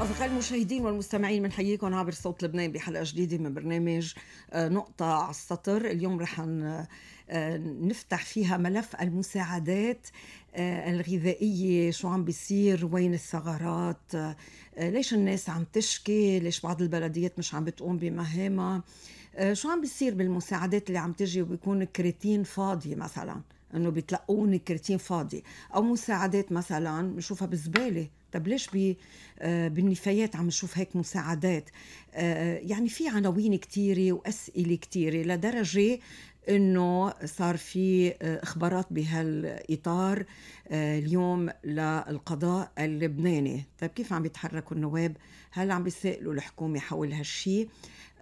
أصدقائي المشاهدين والمستمعين بنحييكم عبر صوت لبنان بحلقة جديدة من برنامج آه، نقطة على السطر اليوم رح آه، نفتح فيها ملف المساعدات آه، الغذائية شو عم بيصير وين الثغرات ليش الناس عم تشكي ليش بعض البلديات مش عم بتقوم بمهامها شو عم بيصير بالمساعدات اللي عم تجي وبيكون كريتين فاضي مثلاً انه بيتلقون كرتين فاضي او مساعدات مثلا بنشوفها بزباله طب ليش آه، بالنفايات عم نشوف هيك مساعدات آه، آه، يعني في عناوين كتيرة وأسئلة كتيرة لدرجة انه صار في اخبارات بهالاطار اليوم للقضاء اللبناني طيب كيف عم يتحركوا النواب هل عم بيسائلوا الحكومه حول هالشيء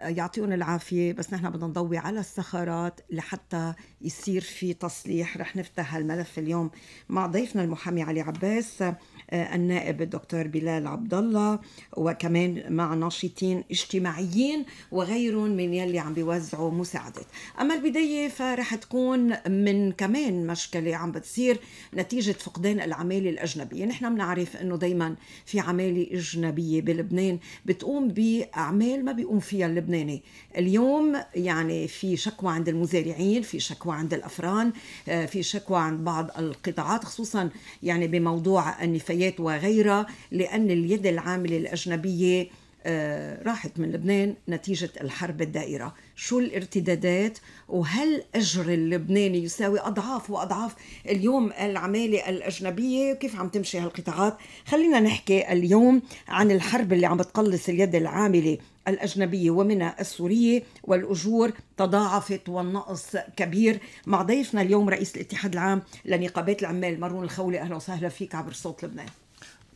يعطيهم العافية بس نحن بدنا نضوي على الثغرات لحتى يصير في تصليح رح نفتح الملف اليوم مع ضيفنا المحامي علي عباس آه، النائب الدكتور بلال عبد الله وكمان مع ناشطين اجتماعيين وغيرهم من يلي عم بيوزعوا مساعدات اما البدايه فرح تكون من كمان مشكله عم بتصير نتيجه فقدان العماله الاجنبيه نحن بنعرف انه دائما في عماله اجنبيه بلبنان بتقوم باعمال ما بيقوم فيها اللبنان اللبناني اليوم يعني في شكوى عند المزارعين في شكوى عند الأفران آه، في شكوى عند بعض القطاعات خصوصا يعني بموضوع النفايات وغيرها لأن اليد العاملة الأجنبية آه، راحت من لبنان نتيجة الحرب الدائرة شو الارتدادات وهل أجر اللبناني يساوي أضعاف وأضعاف اليوم العمالة الأجنبية وكيف عم تمشي هالقطاعات خلينا نحكي اليوم عن الحرب اللي عم بتقلص اليد العاملة الأجنبية ومنها السورية والأجور تضاعفت والنقص كبير مع ضيفنا اليوم رئيس الاتحاد العام لنقابات العمال مارون الخولي أهلا وسهلا فيك عبر صوت لبنان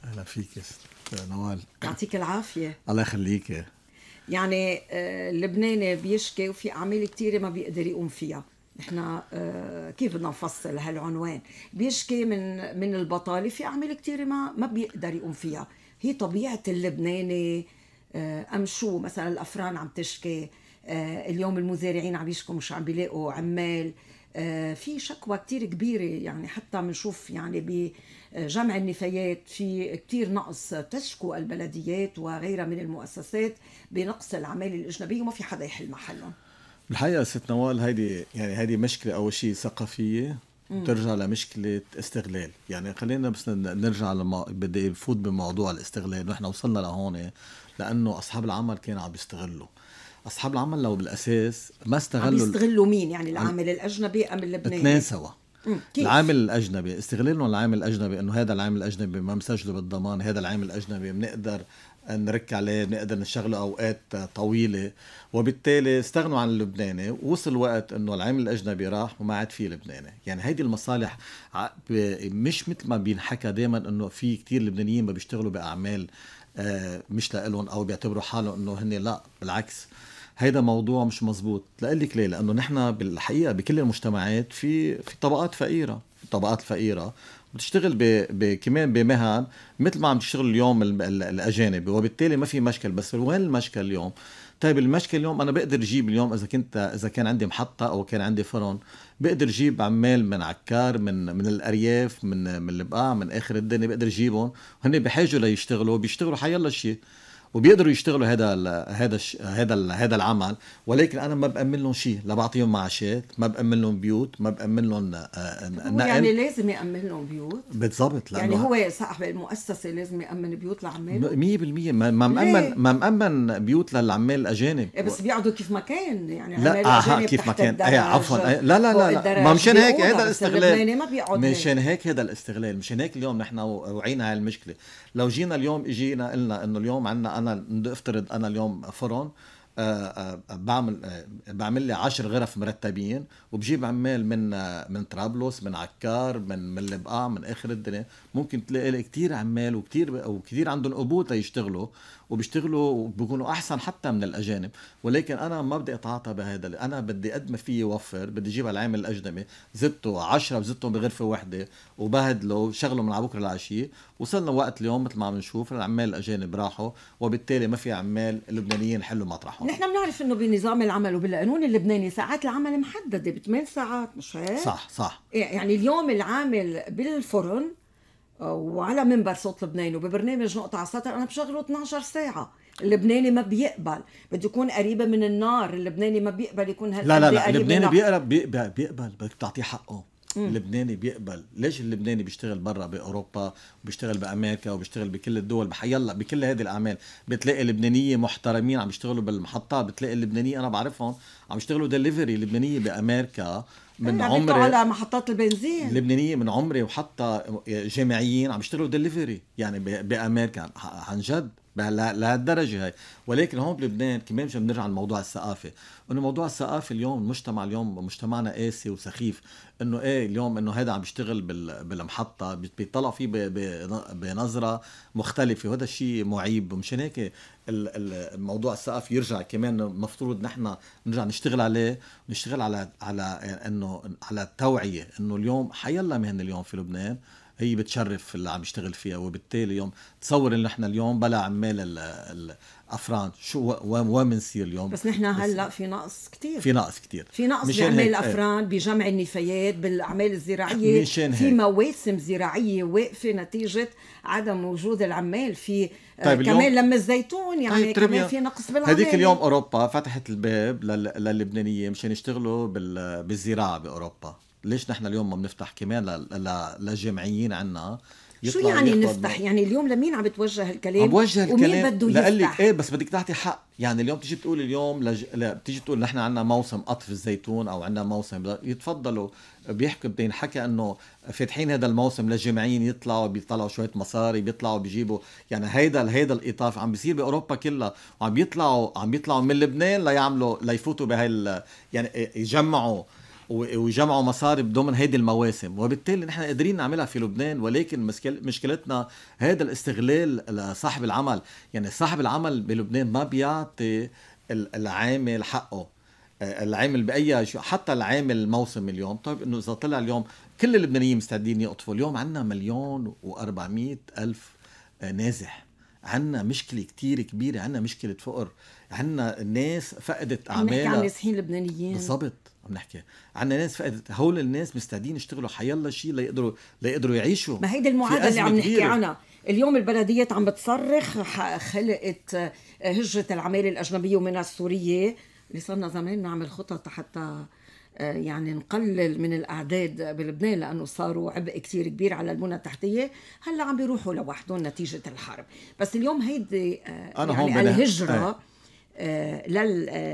أهلا فيك يا نوال يعطيك العافية الله يخليك يعني اللبناني آه، بيشكي وفي أعمال كثيرة ما بيقدر يقوم فيها احنا آه، كيف بدنا نفصل هالعنوان بيشكي من من البطاله في اعمال كثيره ما ما بيقدر يقوم فيها هي طبيعه اللبناني آه، ام شو مثلا الافران عم تشكي آه، اليوم المزارعين عم يشكوا مش عم بيلاقوا عمال آه، في شكوى كتير كبيرة يعني حتى بنشوف يعني بجمع النفايات في كتير نقص تشكو البلديات وغيرها من المؤسسات بنقص العمال الأجنبية وما في حدا يحل محلهم الحقيقة ست نوال هيدي يعني هيدي مشكلة أول شيء ثقافية ترجع لمشكله استغلال يعني خلينا بس نرجع لما بدي فوت بموضوع الاستغلال نحن وصلنا لهون لانه اصحاب العمل كانوا عم يستغلوا اصحاب العمل لو بالاساس ما استغلوا عم يستغلوا مين يعني العامل الاجنبي ام اللبناني اثنين سوا العامل الاجنبي استغلالهم العامل الاجنبي انه هذا العامل الاجنبي ما مسجله بالضمان هذا العامل الاجنبي بنقدر نرك عليه نقدر نشغله اوقات طويله وبالتالي استغنوا عن اللبناني ووصل وقت انه العامل الاجنبي راح وما عاد في لبناني يعني هيدي المصالح مش مثل ما بينحكى دائما انه في كتير لبنانيين ما بيشتغلوا باعمال آه، مش لإلهم او بيعتبروا حالهم انه هن لا بالعكس هيدا موضوع مش مزبوط لقلك ليه لانه نحن بالحقيقه بكل المجتمعات في في طبقات فقيره الطبقات الفقيره بتشتغل ب... ب... كمان بمهن مثل ما عم تشتغل اليوم الاجانب وبالتالي ما في مشكل بس وين المشكل اليوم؟ طيب المشكل اليوم انا بقدر اجيب اليوم اذا كنت اذا كان عندي محطه او كان عندي فرن بقدر اجيب عمال من عكار من من الارياف من من البقاع من اخر الدنيا بقدر اجيبهم هن بحاجه ليشتغلوا بيشتغلوا حيلا شيء وبيقدروا يشتغلوا هذا هذا هذا هذا العمل ولكن انا ما بامن لهم شيء لا بعطيهم معاشات ما بامن لهم بيوت ما بامن لهم آه، آه، نقل يعني لازم يامن لهم بيوت بالضبط يعني هو صاحب المؤسسه لازم يامن بيوت لعماله 100% ما مامن ما مامن بيوت للعمال الاجانب إيه، بس بيقعدوا كيف ما كان يعني لا آه كيف ما كان اي عفوا إيه، لا لا لا, لا. ما مشان هيك هذا الاستغلال مشان هيك هذا الاستغلال مشان هيك اليوم نحن وعينا على المشكله لو جينا اليوم اجينا قلنا انه اليوم عندنا انا بدي افترض انا اليوم فرن آه، آه، بعمل آه، بعمل لي 10 غرف مرتبين وبجيب عمال من من طرابلس من عكار من من البقاع من اخر الدنيا ممكن تلاقي لي كثير عمال وكثير وكثير عندهم قبول يشتغلوا وبيشتغلوا وبيكونوا احسن حتى من الاجانب ولكن انا ما بدي اتعاطى بهذا انا بدي قد ما فيي وفر بدي اجيب العامل الاجنبي زدته 10 بزته بغرفه واحده وبهدله شغله من على بكره العشيه وصلنا وقت اليوم مثل ما عم نشوف العمال الاجانب راحوا وبالتالي ما في عمال لبنانيين حلوا مطرحهم نحن بنعرف انه بنظام العمل وبالقانون اللبناني ساعات العمل محدده ب 8 ساعات مش هيك؟ صح صح يعني اليوم العامل بالفرن وعلى منبر صوت لبنان وببرنامج نقطة على السطر أنا بشغله 12 ساعة اللبناني ما بيقبل بده يكون قريبة من النار اللبناني ما بيقبل يكون هالقد لا لا لا اللبناني بيقرب بيقبل, بيقبل بدك تعطيه حقه اللبناني بيقبل ليش اللبناني بيشتغل برا باوروبا وبيشتغل بامريكا وبيشتغل بكل الدول بحيلا بكل هذه الاعمال بتلاقي لبنانيه محترمين عم يشتغلوا بالمحطات بتلاقي اللبنانيه انا بعرفهم عم يشتغلوا دليفري لبنانيه بامريكا من إيه، عمري على محطات البنزين اللبنانيه من عمري وحتى جامعيين عم يشتغلوا دليفري يعني بامريكا عن جد لهالدرجه هاي ولكن هون بلبنان كمان مش بنرجع لموضوع الثقافه انه موضوع الثقافه اليوم المجتمع اليوم مجتمعنا قاسي وسخيف انه ايه اليوم انه هذا عم بيشتغل بالمحطه بيطلع فيه بنظره مختلفه وهذا الشيء معيب ومشان هيك الموضوع الثقافي يرجع كمان مفترض نحن نرجع نشتغل عليه نشتغل على على انه على التوعيه انه اليوم حيلا مهن اليوم في لبنان هي بتشرف اللي عم يشتغل فيها وبالتالي يوم تصور ان نحن اليوم بلا عمال الافران شو وين بنصير اليوم بس نحن هلا في نقص كثير في نقص كثير في نقص باعمال آه. الافران بجمع النفايات بالاعمال الزراعيه مشان في مواسم زراعيه واقفه نتيجه عدم وجود العمال في آه، طيب كمان لم الزيتون يعني طيب كمان في نقص بالعمال هذيك اليوم اوروبا فتحت الباب للبنانيه مشان يشتغلوا بالزراعه باوروبا ليش نحن اليوم ما بنفتح كمان للجامعيين عنا شو يعني نفتح؟ يعني اليوم لمين عم بتوجه الكلام؟ عم بوجه الكلام ومين بده يفتح؟ لقلك ايه بس بدك تعطي حق، يعني اليوم تيجي تقول اليوم لج... لا بتيجي تقول نحن عندنا موسم قطف الزيتون او عندنا موسم يتفضلوا بيحكوا بينحكى انه فاتحين هذا الموسم للجامعيين يطلعوا بيطلعوا شويه مصاري بيطلعوا بيجيبوا يعني هيدا هيدا الاطاف عم بيصير باوروبا كلها وعم بيطلعوا عم بيطلعوا من لبنان ليعملوا ليفوتوا بهال يعني إيه، يجمعوا ويجمعوا مصاري ضمن هيدي المواسم وبالتالي نحن قادرين نعملها في لبنان ولكن مشكلتنا هذا الاستغلال لصاحب العمل يعني صاحب العمل بلبنان ما بيعطي العامل حقه آه، العامل باي حتى العامل الموسم اليوم طيب انه اذا طلع اليوم كل اللبنانيين مستعدين يقطفوا اليوم عندنا مليون و400 الف نازح عندنا مشكلة كتير كبيرة عندنا مشكلة فقر عنا الناس فقدت اعمالها عم نحكي عن نازحين لبنانيين بالضبط عم نحكي عنا ناس فقدت هول الناس مستعدين يشتغلوا حيالله شيء ليقدروا ليقدروا يعيشوا ما هيدي المعادله اللي عم نحكي عنها اليوم البلديات عم بتصرخ خلقت آه، هجره العماله الاجنبيه ومن السوريه اللي صرنا زمان نعمل خطط حتى آه، يعني نقلل من الاعداد بلبنان لانه صاروا عبء كثير كبير على البنى التحتيه هلا عم بيروحوا لوحدهم نتيجه الحرب بس اليوم هيدي آه، أنا يعني هون الهجره إيه. آه،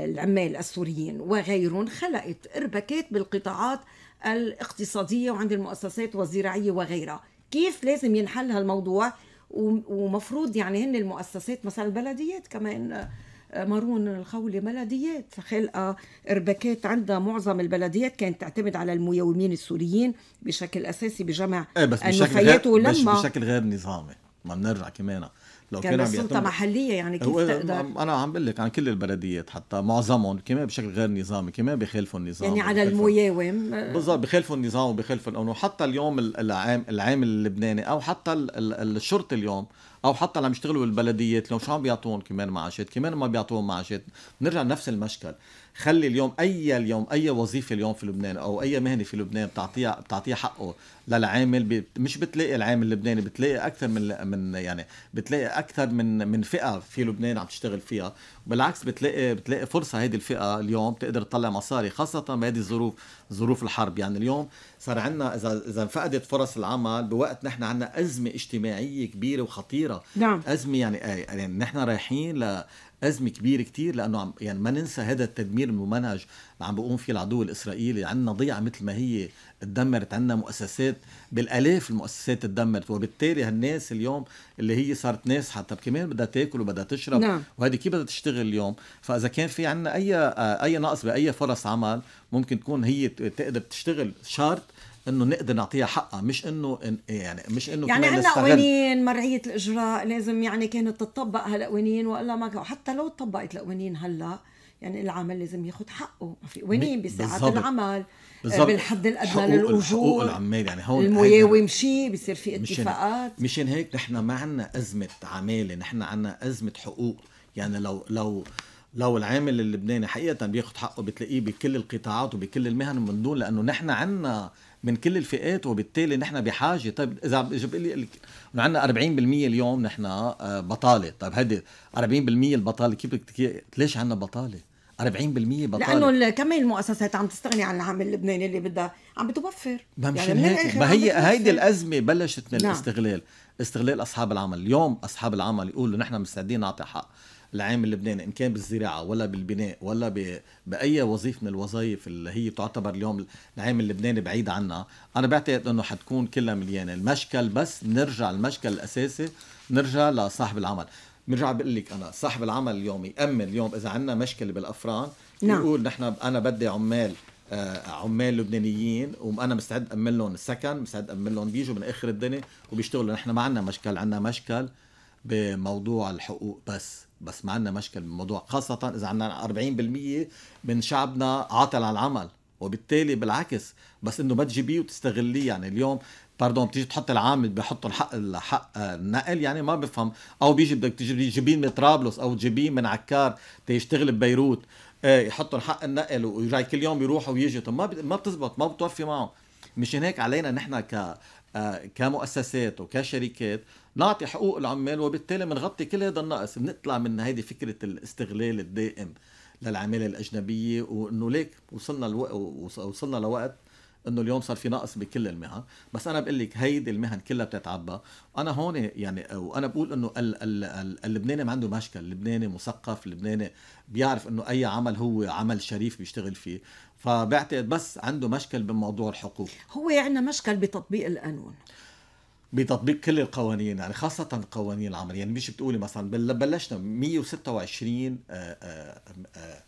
للعمال آه، السوريين وغيرهم خلقت اربكات بالقطاعات الاقتصادية وعند المؤسسات والزراعية وغيرها كيف لازم ينحل هالموضوع ومفروض يعني هن المؤسسات مثلا البلديات كمان آه، مارون الخولي بلديات خلقة اربكات عندها معظم البلديات كانت تعتمد على المياومين السوريين بشكل اساسي بجمع إيه، بس بشكل غير لما بشكل غير نظامي ما بنرجع كمان لو كان عم سلطه محليه يعني كيف تقدر انا عم بقول لك عن كل البلديات حتى معظمهم كمان بشكل غير نظامي كمان بخالفوا النظام يعني على المياوم بالضبط بخالفوا النظام وبخالفوا القانون وحتى اليوم العام العامل اللبناني او حتى الشرطي اليوم او حتى اللي عم يشتغلوا بالبلديات اليوم شو عم بيعطوهم كمان معاشات كمان ما بيعطوهم معاشات بنرجع نفس المشكل خلي اليوم اي اليوم اي وظيفه اليوم في لبنان او اي مهنه في لبنان بتعطيها بتعطيها حقه للعامل مش بتلاقي العامل اللبناني بتلاقي اكثر من من يعني بتلاقي اكثر من من فئه في لبنان عم تشتغل فيها بالعكس بتلاقي بتلاقي فرصه هيدي الفئه اليوم بتقدر تطلع مصاري خاصه بهذه الظروف ظروف الحرب يعني اليوم صار عندنا اذا اذا انفقدت فرص العمل بوقت نحن عندنا ازمه اجتماعيه كبيره وخطيره نعم ازمه يعني يعني نحن رايحين ل ازمه كبيره كتير لانه عم يعني ما ننسى هذا التدمير الممنهج اللي عم بيقوم فيه العدو الاسرائيلي عندنا ضيعه مثل ما هي تدمرت عندنا مؤسسات بالالاف المؤسسات تدمرت وبالتالي هالناس اليوم اللي هي صارت ناس حتى كمان بدها تاكل وبدها تشرب نعم. وهذه كيف بدها تشتغل اليوم فاذا كان في عندنا اي آه، اي نقص باي فرص عمل ممكن تكون هي تقدر تشتغل شرط انه نقدر نعطيها حقها مش انه يعني مش انه يعني عندنا قوانين مرعيه الاجراء لازم يعني كانت تطبق هالقوانين والا ما حتى لو طبقت القوانين هلا يعني العامل لازم ياخذ حقه ما في قوانين بساعات العمل بالزبط. بالحد الادنى للاجور حقوق العمال يعني هون المياوم شيء بصير في اتفاقات مشان هيك نحن ما عندنا ازمه عماله نحن عندنا ازمه حقوق يعني لو لو لو العامل اللبناني حقيقه بياخذ حقه بتلاقيه بكل القطاعات وبكل المهن من دون لانه نحن عندنا من كل الفئات وبالتالي نحن بحاجه طيب اذا بقول لي عندنا 40% اليوم نحن آه، بطاله طيب هيدي 40% البطاله كيف بدك ليش عندنا بطاله 40% بطاله لانه كمان المؤسسات عم تستغني عن العمل اللبناني اللي بدها عم بتوفر ما يعني هيك ما هي هيدي الازمه بلشت من نعم. الاستغلال استغلال اصحاب العمل اليوم اصحاب العمل يقولوا نحن مستعدين نعطي حق العامل اللبناني ان كان بالزراعه ولا بالبناء ولا ب... باي وظيفه من الوظائف اللي هي تعتبر اليوم العامل اللبناني بعيد عنها انا بعتقد انه حتكون كلها مليانه المشكل بس نرجع المشكل الاساسي نرجع لصاحب العمل بنرجع بقول لك انا صاحب العمل اليوم يامن اليوم اذا عندنا مشكله بالافران نعم. يقول نحن انا بدي عمال آه عمال لبنانيين وانا مستعد امن لهم السكن مستعد امن لهم بيجوا من اخر الدنيا وبيشتغلوا نحن ما عندنا مشكل عندنا مشكل بموضوع الحقوق بس بس ما عندنا مشكل بالموضوع خاصة إذا عندنا 40% من شعبنا عاطل عن العمل وبالتالي بالعكس بس انه ما تجيبيه وتستغليه يعني اليوم باردون بتيجي تحط العامل بحط الحق الحق النقل يعني ما بفهم او بيجي بدك تجيبيه من طرابلس او تجيبيه من عكار تيشتغل ببيروت آه، يحطوا حق النقل وجاي كل يوم يروحوا ويجي ما ما بتزبط ما بتوفي معه مشان هيك علينا نحن ك آه، كمؤسسات وكشركات نعطي حقوق العمال وبالتالي بنغطي كل هذا النقص بنطلع من هيدي فكره الاستغلال الدائم للعماله الاجنبيه وانه ليك وصلنا لو... وصلنا لوقت انه اليوم صار في نقص بكل المهن بس انا بقول لك هيدي المهن كلها بتتعبى انا هون يعني وانا بقول انه ال ال ال اللبناني ما عنده مشكل اللبناني مثقف اللبناني بيعرف انه اي عمل هو عمل شريف بيشتغل فيه فبعتقد بس عنده مشكل بموضوع الحقوق هو يعني مشكل بتطبيق القانون بتطبيق كل القوانين يعني خاصة قوانين العمل يعني مش بتقولي مثلا بلشنا 126 آآ آآ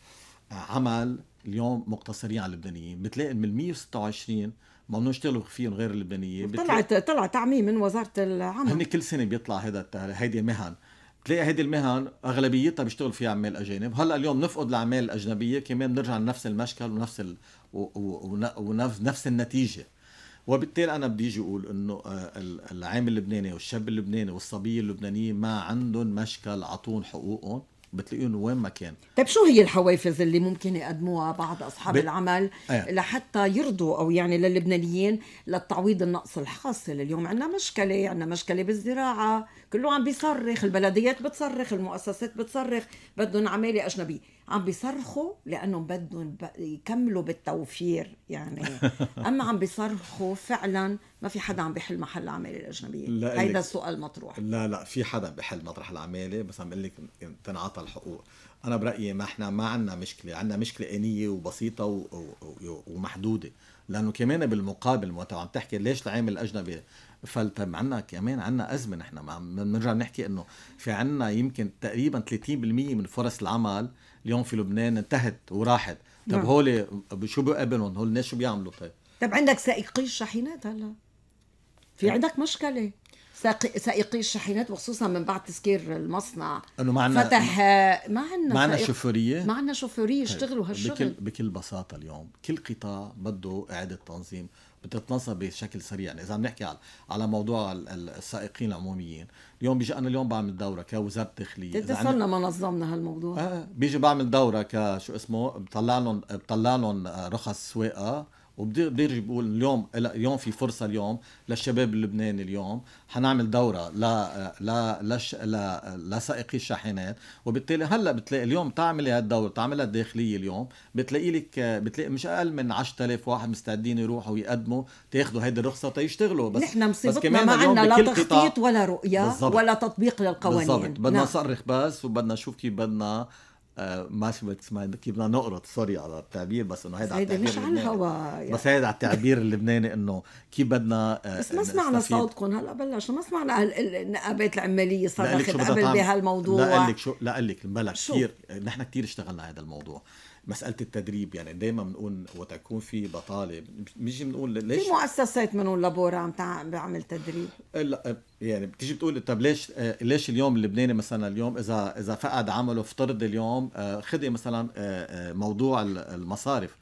عمل اليوم مقتصرين على اللبنانيين بتلاقي من 126 ممنوع يشتغلوا فيهم غير اللبنانيين طلعت طلع تعميم من وزاره العمل هن كل سنه بيطلع هذا هيدي مهن بتلاقي هيدي المهن اغلبيتها بيشتغل فيها عمال اجانب هلا اليوم نفقد العمال الاجنبيه كمان بنرجع لنفس المشكل ونفس ال... و... و... ونفس نفس النتيجه وبالتالي انا بدي اجي اقول انه آه، العامل اللبناني والشاب اللبناني والصبيه اللبنانيه ما عندهم مشكل اعطون حقوقهم بتلاقيهم وين ما كان طيب شو هي الحوافز اللي ممكن يقدموها بعض اصحاب ب... العمل آه. لحتى يرضوا او يعني للبنانيين للتعويض النقص الحاصل اليوم عندنا مشكله عندنا مشكله بالزراعه كله عم بيصرخ البلديات بتصرخ المؤسسات بتصرخ بدهم عماله اجنبيه عم بيصرخوا لانه بدهم يكملوا بالتوفير يعني اما عم بيصرخوا فعلا ما في حدا عم بيحل محل العماله الاجنبيه هيدا السؤال المطروح لا لا في حدا بيحل مطرح العماله بس عم بقول لك تنعطى الحقوق انا برايي ما احنا ما عندنا مشكله عندنا مشكله انيه وبسيطه و... و... ومحدوده لانه كمان بالمقابل وقت عم تحكي ليش العامل الاجنبي فلتم عنا كمان عنا ازمه نحن ما بنرجع نحكي انه في عنا يمكن تقريبا 30% من فرص العمل اليوم في لبنان انتهت وراحت طب نعم. هول شو بيقابلهم هول الناس شو بيعملوا طيب طب عندك سائقي الشاحنات هلا في إيه. عندك مشكله سائقي الشاحنات وخصوصا من بعد تسكير المصنع انه معنا فتح ما عندنا معنا شوفوريه ما عندنا شوفوريه يشتغلوا طيب، هالشغل بكل بكل بساطه اليوم كل قطاع بده اعاده تنظيم بتتنصب بشكل سريع يعني اذا عم نحكي على على موضوع السائقين العموميين اليوم بيجي انا اليوم بعمل دوره كوزاره داخليه اذا صرنا ما نظمنا هالموضوع آه بيجي بعمل دوره كشو اسمه بطلع لهم بطلع لهم آه، رخص سواقه وبدير بقول اليوم اليوم في فرصه اليوم للشباب اللبناني اليوم حنعمل دوره لا لا لش لا لسائقي الشاحنات وبالتالي هلا بتلاقي اليوم تعملي هالدوره تعملها الداخليه اليوم بتلاقي لك بتلاقي مش اقل من 10000 واحد مستعدين يروحوا ويقدموا تاخذوا هيدي الرخصه تيشتغلوا بس نحن مصيبتنا ما عندنا لا تخطيط ولا رؤيه بالزبط. ولا تطبيق للقوانين بالضبط بدنا نصرخ نعم. بس وبدنا نشوف كيف بدنا ما آه، ماشي ما بدنا نقرط سوري على التعبير بس انه هيدا على مش على الهوا يعني. بس هيدا على التعبير اللبناني انه كيف بدنا آه، بس ما سمعنا صوتكم هلا بلشنا ما سمعنا النقابات العماليه صرخت قبل بهالموضوع لا لك شو لا لك بلا كثير نحن كثير اشتغلنا هذا الموضوع مساله التدريب يعني دائما بنقول وقت يكون في بطاله بيجي بنقول ليش في مؤسسات بنقول لابورا عم بعمل تدريب أه، لا أه، يعني بتيجي بتقول طب ليش أه، ليش اليوم اللبناني مثلا اليوم اذا اذا فقد عمله افترض اليوم خدي مثلا موضوع المصارف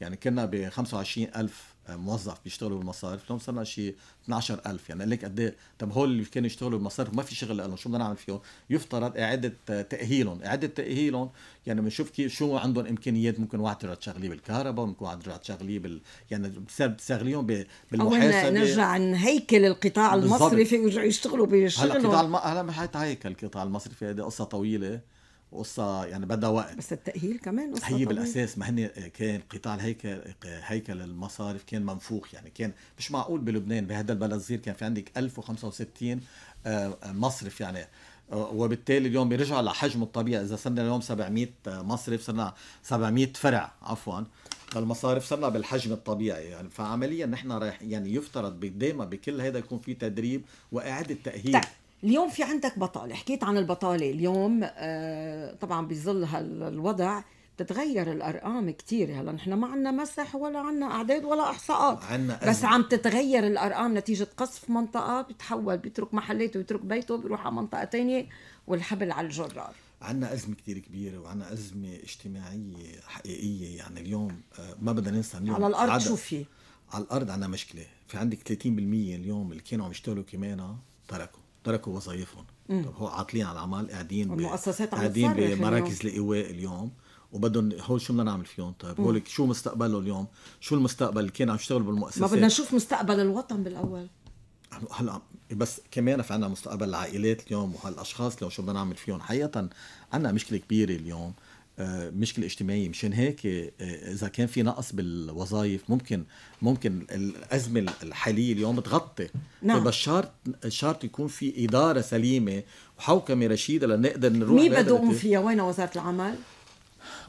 يعني كنا ب 25000 موظف بيشتغلوا بالمصارف لهم صرنا شيء 12000 يعني لك قد ايه طب هول اللي كانوا يشتغلوا بالمصارف ما في شغل لهم شو بدنا نعمل فيهم يفترض اعاده تاهيلهم اعاده تاهيلهم يعني بنشوف كيف شو عندهم امكانيات ممكن واحد ترجع تشغليه بالكهرباء ممكن واحد ترجع تشغليه بال يعني تشغليهم بالمحاسبه نرجع نهيكل القطاع المصرفي ويرجعوا يشتغلوا بشغلهم هلا القطاع الم... هلا ما حيتهيكل القطاع المصرفي هذه قصه طويله قصة يعني بدها وقت بس التأهيل كمان قصة هي بالأساس ما هن كان قطاع الهيكل هيكل المصارف كان منفوخ يعني كان مش معقول بلبنان بهذا البلد الصغير كان في عندك 1065 آه، مصرف يعني آه، وبالتالي اليوم بيرجع لحجمه الطبيعي إذا صرنا اليوم 700 مصرف صرنا 700 فرع عفوا المصارف صرنا بالحجم الطبيعي يعني فعمليا نحن رايح يعني يفترض دائما بكل هذا يكون في تدريب واعاده تاهيل طيب، اليوم في عندك بطاله حكيت عن البطاله اليوم آه طبعا بظل هالوضع تتغير الارقام كثير هلا نحن ما عندنا مسح ولا عندنا اعداد ولا احصاءات عنا بس عم تتغير الارقام نتيجه قصف منطقه بتحول بيترك محلاته بيترك بيته بيروح على منطقه ثانيه والحبل على الجرار عنا أزمة كتير كبيرة وعنا أزمة اجتماعية حقيقية يعني اليوم آه، ما بدنا ننسى اليوم على الأرض عدد. شو في؟ على الأرض عنا مشكلة في عندك 30% اليوم اللي كانوا عم يشتغلوا كمان تركوا تركوا وظائفهم طب هو عاطلين على العمل قاعدين المؤسسات قاعدين بمراكز الايواء اليوم وبدهم هول شو بدنا نعمل فيهم طيب هول شو مستقبله اليوم شو المستقبل اللي كان عم يشتغل بالمؤسسات ما بدنا نشوف مستقبل الوطن بالاول هلا بس كمان في عندنا مستقبل العائلات اليوم وهالاشخاص لو شو بدنا نعمل فيهم حقيقه عندنا مشكله كبيره اليوم آه، مشكله اجتماعيه مشان هيك آه، آه، اذا كان في نقص بالوظائف ممكن ممكن الازمه الحاليه اليوم تغطي نعم بس شرط شرط يكون في اداره سليمه وحوكمه رشيده لنقدر نروح مين بده يقوم فيها وين وزاره العمل؟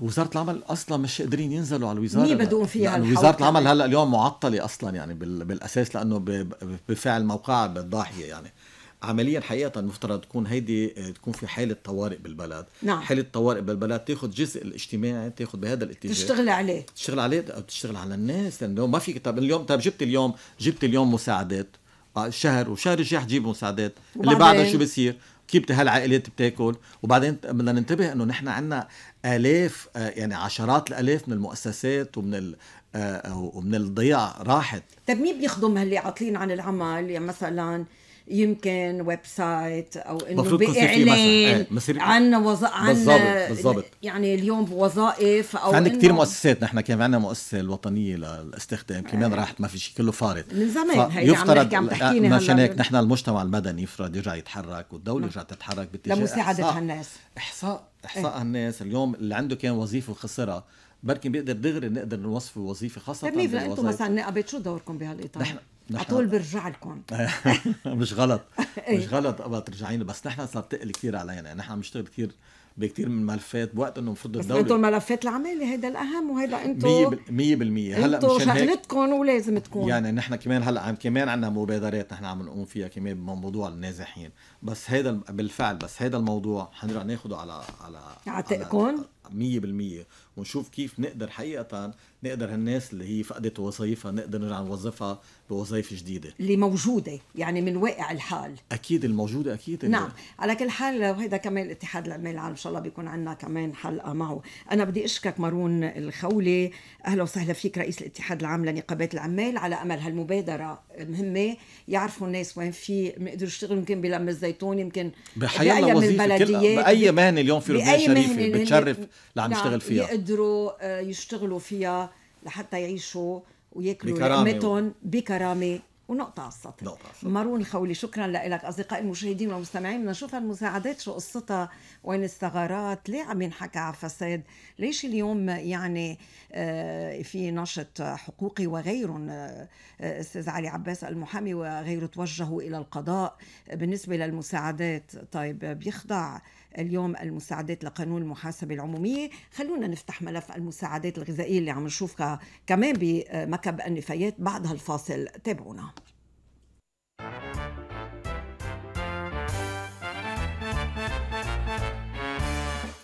وزاره العمل اصلا مش قادرين ينزلوا على الوزاره مين بدون فيها يعني وزاره العمل هلا اليوم معطله اصلا يعني بالاساس لانه بفعل موقعها بالضاحيه يعني عمليا حقيقه المفترض تكون هيدي آه، تكون في حاله طوارئ بالبلد نعم. حاله طوارئ بالبلد تاخذ جزء الاجتماعي تاخذ بهذا الاتجاه تشتغل عليه تشتغل عليه او تشتغل على الناس لانه ما فيك طب اليوم طب جبت اليوم جبت اليوم مساعدات آه، شهر وشهر الجاي حتجيب مساعدات اللي بعدها شو بصير كيف هالعائلات بتاكل وبعدين بدنا ننتبه انه نحن عندنا الاف آه، يعني عشرات الالاف من المؤسسات ومن ال ومن الضياع راحت طيب مين بيخدم هاللي عاطلين عن العمل يعني مثلا يمكن ويب سايت او انه باعلان ايه عن وظ... عن بالزبط. بالزبط. يعني اليوم بوظائف او عندك كثير مؤسسات نحن كان عندنا مؤسسه الوطنيه للاستخدام كمان آه. راحت ما في شيء كله فارط من زمان هي عم نحكي عم آه، مشان هيك نحن المجتمع المدني يفرض يرجع يتحرك والدوله نعم. يرجع تتحرك باتجاه لمساعده هالناس احصاء احصاء إيه. هالناس اليوم اللي عنده كان وظيفه وخسرها بركي بيقدر دغري نقدر نوصفه وظيفه خاصه طيب انتم مثلا نقابه شو دوركم بهالاطار؟ نحن على طول برجع لكم مش غلط مش إيه. غلط ابدا ترجعين بس نحن صار تقل كثير علينا نحن عم نشتغل كثير بكثير من الملفات بوقت انه المفروض الدوله بس انتم ملفات العماله هيدا الاهم وهيدا انتم 100% هلا انتم شغلتكم ولازم تكون يعني نحن كمان هلا عم كمان عندنا مبادرات نحن عم نقوم فيها كمان بموضوع النازحين بس هذا بالفعل بس هذا الموضوع حنرجع ناخده على على عاتقكم مية بالمية ونشوف كيف نقدر حقيقة نقدر هالناس اللي هي فقدت وظائفها نقدر نرجع نوظفها بوظائف جديدة اللي موجودة يعني من واقع الحال أكيد الموجودة أكيد نعم على كل حال وهذا كمان الاتحاد العمال العام إن شاء الله بيكون عندنا كمان حلقة معه أنا بدي أشكك مارون الخولي أهلا وسهلا فيك رئيس الاتحاد العام لنقابات العمال على أمل هالمبادرة مهمة يعرفوا الناس وين في بيقدروا يشتغلوا يمكن بلم الزيتون يمكن بأي من البلديات بأي مهنة اليوم في ربيع شريف بتشرف اللي عم يشتغل فيها يقدروا آه، يشتغلوا فيها لحتى يعيشوا وياكلوا لقمتهم بكرامه ونقطة على السطر نقطة على السطر. مارون الخولي شكرا لك أصدقائي المشاهدين والمستمعين بدنا نشوف هالمساعدات شو قصتها وين الثغرات ليه عم ينحكى على فساد ليش اليوم يعني آه، في نشط حقوقي وغيرهم آه، أستاذ علي عباس المحامي وغيره توجهوا إلى القضاء بالنسبة للمساعدات طيب بيخضع اليوم المساعدات لقانون المحاسبة العمومية خلونا نفتح ملف المساعدات الغذائية اللي عم نشوفها كمان بمكب النفايات بعد هالفاصل تابعونا